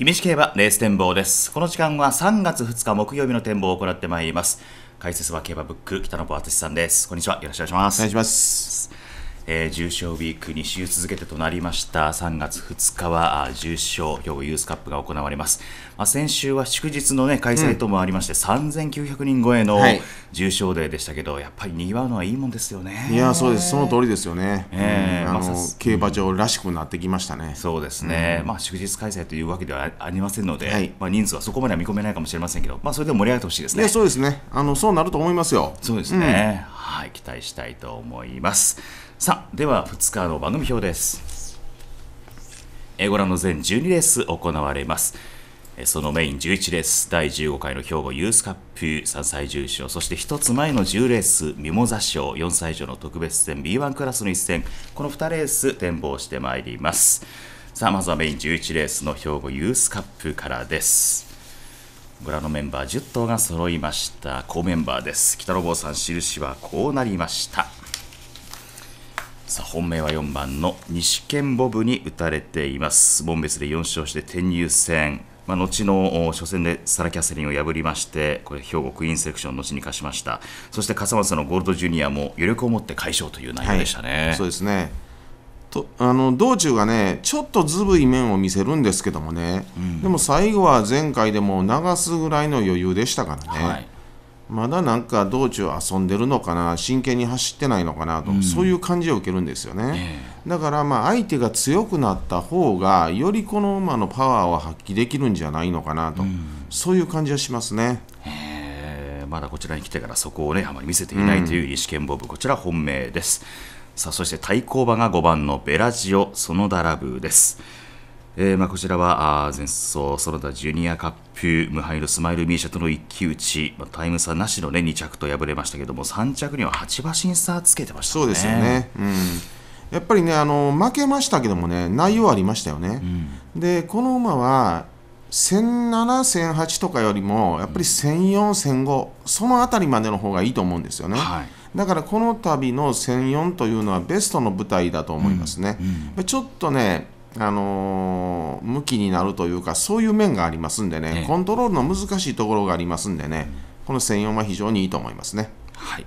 姫路競馬レース展望ですこの時間は3月2日木曜日の展望を行ってまいります解説は競馬ブック北野小敦さんですこんにちはよろしくお願いしますお願いしますえー、重賞ウィーク2週続けてとなりました3月2日は重賞兵庫ユースカップが行われます、まあ、先週は祝日の、ね、開催ともありまして、うん、3900人超えの重賞デーでしたけど、はい、やっぱりにぎわうのはいいもんですよねいやそうですその通りですよね、えまあ、競馬場らしくなってきましたねそうですね、うん、まあ、祝日開催というわけではありませんので、はい、まあ、人数はそこまでは見込めないかもしれませんけど、まあ、それでも盛り上げてほしいですねそうですねあのそうなると思いますよそうですね、うんはい、期待したいと思います。さあ、では2日の番組表です。えご覧の全12レース行われます。そのメイン11レース、第15回の兵庫ユースカップ3歳重賞、そして1つ前の10レース、ミモザ賞、4歳以上の特別戦 B1 クラスの一戦、この2レース展望してまいります。さあ、まずはメイン11レースの兵庫ユースカップからです。村のメンバー10頭が揃いました好メンバーです北の坊さん印はこうなりましたさあ本命は4番の西健ボブに打たれています門別で4勝して転入戦まあ、後の初戦でサラ・キャセリンを破りましてこれ兵庫クイーンセレクションの後に課しましたそして笠松のゴールドジュニアも余力を持って快勝という内容でしたね。はい、そうですねとあの道中がねちょっとずぶい面を見せるんですけどもね、うん、でも最後は前回でも流すぐらいの余裕でしたからね、はい、まだなんか道中遊んでるのかな真剣に走ってないのかなと、うん、そういう感じを受けるんですよね、えー、だからまあ相手が強くなった方がよりこの馬のパワーを発揮できるんじゃないのかなと、うん、そういう感じはしますね。まだこちらに来てからそこをねあまり見せていないという意思健ボブ、こちら本命です。さあそして対抗馬が5番のベラジオ・ソノダラブーです。えーまあ、こちらは前走、園田ジュニアカップ、ムハイル、スマイル、ミーシャとの一騎打ち、まあ、タイム差なしの、ね、2着と敗れましたけども、3着には8馬身差つけてましたね。そうですよね、うん、やっぱりねあの、負けましたけどもね、内容ありましたよね。うん、で、この馬は1007、1008とかよりも、やっぱり1004、1005、そのあたりまでの方がいいと思うんですよね。はいだからこの度の戦0 4というのはベストの舞台だと思いますね。うん、ちょっとねあのー、向きになるというかそういう面がありますんでね、コントロールの難しいところがありますんでね、この戦0 4は非常にいいと思いますね。はい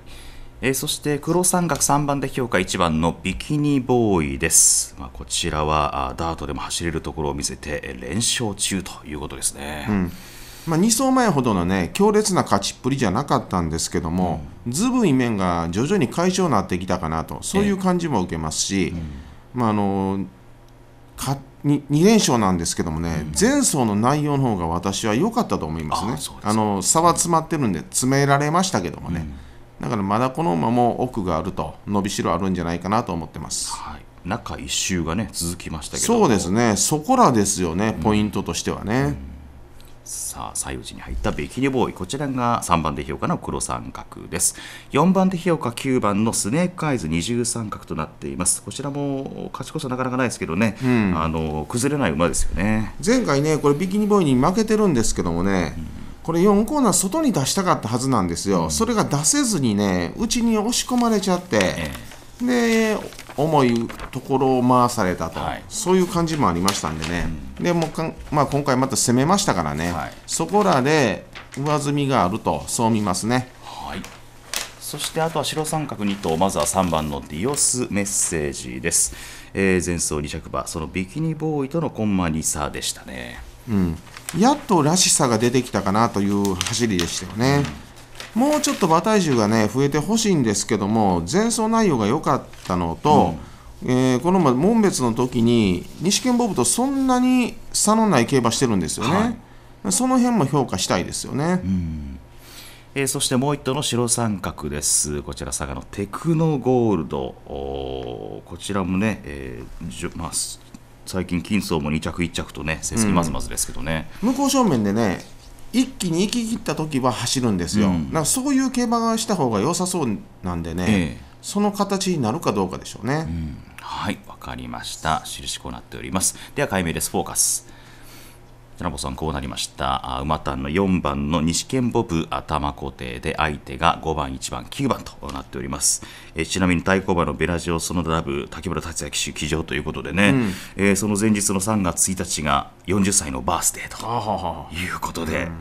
えー、そして黒三角3番で評価1番のビキニボーイです、まあ、こちらはダートでも走れるところを見せて連勝中ということですね。うまあ、2走前ほどのね強烈な勝ちっぷりじゃなかったんですけども、ずぶい面が徐々に解消になってきたかなとそういう感じも受けますし、うん、まあ、あのか 2, 連勝なんですけどもね、うん、前走の内容の方が私は良かったと思いますねあすの差は詰まってるんで詰められましたけどもね、うん、だからまだこのまま奥があると伸びしろあるんじゃないかなと思ってます。はい中1周がね続きましたけどそうですねそこらですよね、ポイントとしてはね。さあ最内に入ったベキリボーイこちらが3番で評価の黒三角です4番手評価9番のスネークアイズ二重三角となっていますこちらも勝ちこそなかなかないですけどね、うん、あの崩れない馬ですよね前回ねこれビキニボーイに負けてるんですけどもね、うんこれ4コーナー外に出したかったはずなんですよ、うん、それが出せずにね、うちに押し込まれちゃって、ええ、で重いところを回されたと、はい、そういう感じもありましたんでね、うん、でもかん、まあ、今回また攻めましたからね、はい、そこらで上積みがあると、そう見ますね。はいそしてあとは白三角2頭、まずは3番のディオスメッセージです。えー、前走2着馬、そのビキニボーイとのコンマ2差でしたね。うん、やっとらしさが出てきたかなという走りでしたよね。うんもうちょっと馬体重がね増えてほしいんですけども前走内容が良かったのと、うん、えー、この前門別の時に西剣ボブとそんなに差のない競馬してるんですよね、はい、その辺も評価したいですよね。うんえー、そしてもう一頭の白三角ですこちら佐賀のテクノゴールドこちらもね、えーじまあ、最近金層も2着1着とね成績まずまずですけどね、うん、向こう正面でね一気に行き切った時は走るんですよ、うん、かそういう競馬がした方が良さそうなんでね、えー、その形になるかどうかでしょうね、うん、はいわかりました印こうなっておりますでは解明ですフォーカス田中さんこうなりました馬単の4番の西剣ボブ頭固定で相手が5番1番9番となっておりますえちなみに対抗馬のベラジオそのラブ竹村達也騎手騎乗ということでね、うん、えー、その前日の3月1日が40歳のバースデーということで、うん、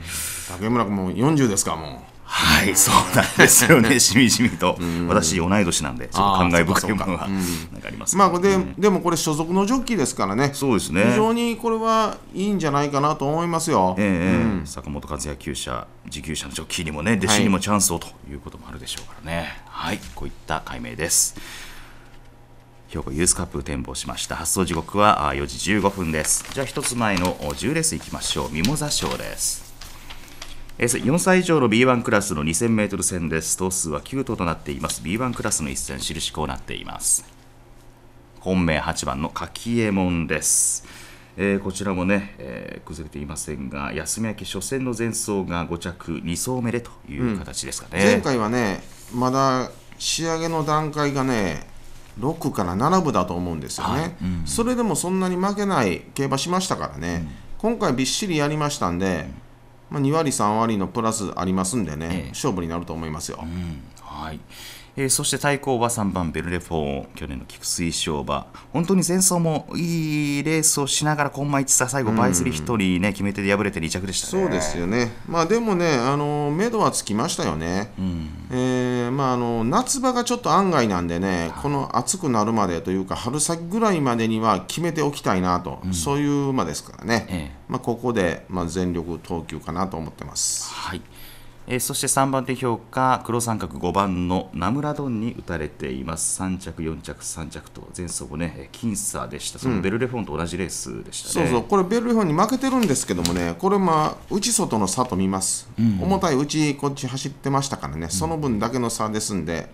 竹村君も40ですかもうはい、そうなんですよね、しみじみと、私、同い年なんで、ちょっと感慨深いものが、あります、まあで、でもこれ、所属のジョッキーですからね、そうですね非常にこれはいいんじゃないかなと思いますよ、えん、坂本和也級者、持久者のジョッキーにもね、弟子にもチャンスをということもあるでしょうからね、はい、こういった解明です。兵庫ユースカップ展望しました発送時刻は4時15分ですじゃあ一つ前の10レースいきましょうミモザ賞です4歳以上の B1 クラスの 2000m 戦です。頭数は9頭となっています。B1 クラスの一戦、印こうなっています。本命8番の柿右衛門です。えー、こちらもね、えー、崩れていませんが、休み明け初戦の前走が5着、2走目でという形ですかね、うん、前回はね、まだ仕上げの段階がね、6から7部だと思うんですよね、はいうん、それでもそんなに負けない競馬しましたからね、うん、今回びっしりやりましたんで。まあ、2割、3割のプラスありますんでね、ええ、勝負になると思いますよ。うん、はいえー、そして対抗は3番ベルレフォー去年の菊水翔馬本当に前走もいいレースをしながらコンマ1差最後倍釣り1人ね、決め手で敗れて2着でした、ね、そうですよねまあでもねあの目処はつきましたよね、うん、えー、まああの夏場がちょっと案外なんでね、この暑くなるまでというか春先ぐらいまでには決めておきたいなと、うん、そういう馬ですからね、ええ、まあここでまあ全力投球かなと思ってますはいえー、そして3番手評価黒三角5番の名村ドンに打たれています3着4着3着と前走もね僅差でしたそのベルレフォンと同じレースでした、ねうん、そうそうこれベルレフォンに負けてるんですけどもねこれまあ内外の差と見ます、うん、重たい内こっち走ってましたからねその分だけの差ですんで、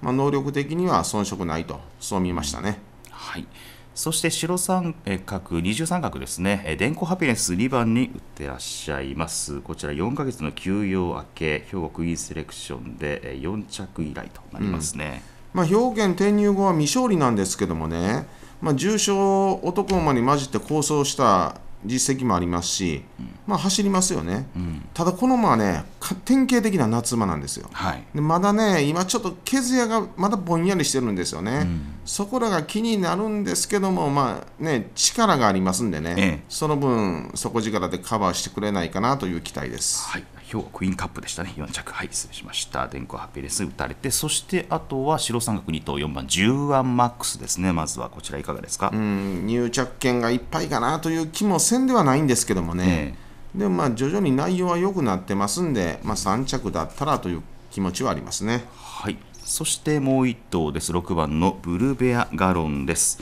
まあ、能力的には遜色ないとそう見ましたね、はいそして白三角、二重三角ですね、電光ハピネス2番に打ってらっしゃいます。こちら4ヶ月の休養明け、兵庫クイーンセレクションで4着以来となりますね。うん、まあ、兵庫県転入後は未勝利なんですけどもね、まあ、重賞男馬に混じって構想した実績もありますし、まあ、走りますよね、うん、ただこの馬はね典型的な夏馬なんですよ、はい、でまだね今ちょっと毛づやがまだぼんやりしてるんですよね、うん、そこらが気になるんですけどもまあね力がありますんでね、ええ、その分底力でカバーしてくれないかなという期待です。はい今日はクイーンカップでしたね。4着。はい、失礼しました。電光ハッピーレス打たれて、そしてあとは白三角2頭4番、10マックスですね。まずはこちらいかがですか入着券がいっぱいかなという気もせんではないんですけどもね。えー、でもまあ徐々に内容は良くなってますんで、まあ、3着だったらという気持ちはありますね。はい。そしてもう1頭です。6番のブルベアガロンです。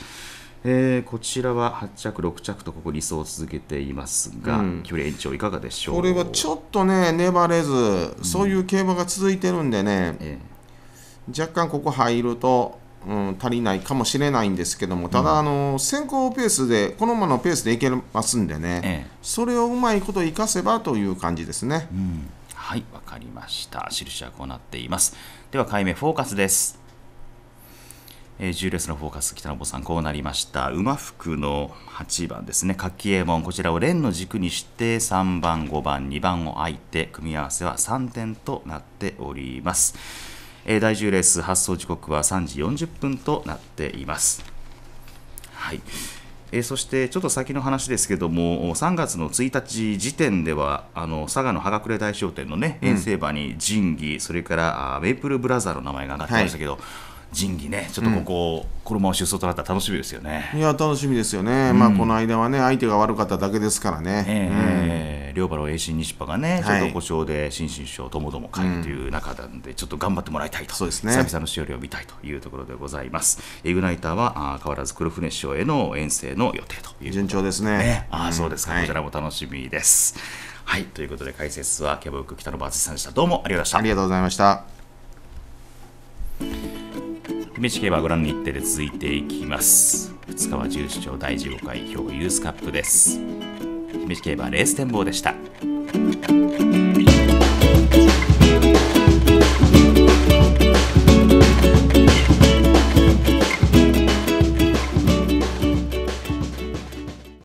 えー、こちらは8着、6着とここ2走を続けていますが、うん、距離延長いかがでしょうこれはちょっとね粘れず、そういう競馬が続いてるんでね、ええ、若干ここ入ると、うん、足りないかもしれないんですけどもただ、うん、あの先行ペースでこのままのペースでいけますんでね、え、それをうまいこと生かせばという感じですね。はいわかりました印はこうなっていますでは解明フォーカスですえー、重烈のフォーカス北野坊さんこうなりました馬服の8番ですね柿右衛門こちらを連の軸にして3番5番2番をいて、組み合わせは3点となっております、えー、第10レース発送時刻は3時40分となっていますはいえそしてちょっと先の話ですけども3月の1日時点ではあの佐賀の葉隠れ大商店のね、うん、遠征馬に仁義それからメイプルブラザーの名前が挙がってましたけど、はい仁義ね、ちょっとここ、うん、このまま出走となったら楽しみですよね。いや、楽しみですよね、うん、まあこの間はね、相手が悪かっただけですからね。えー、両馬の栄新西馬がね、ちょっと故障で、心身症ともども会という中なんで、ちょっと頑張ってもらいたいと、そうですね、久々の勝利を見たいというところでございます。イグナイターはあ変わらず黒船師匠への遠征の予定という順調ですね。ねあそうですか、こちらも楽しみです。はい、ということで解説はキャブーク北野バーさんでした。どうもありがとうございました。ありがとうございました。飯競馬ご覧の日程で続いていきます2日は重視庁第15回兵庫ユースカップです姫路競馬レース展望でした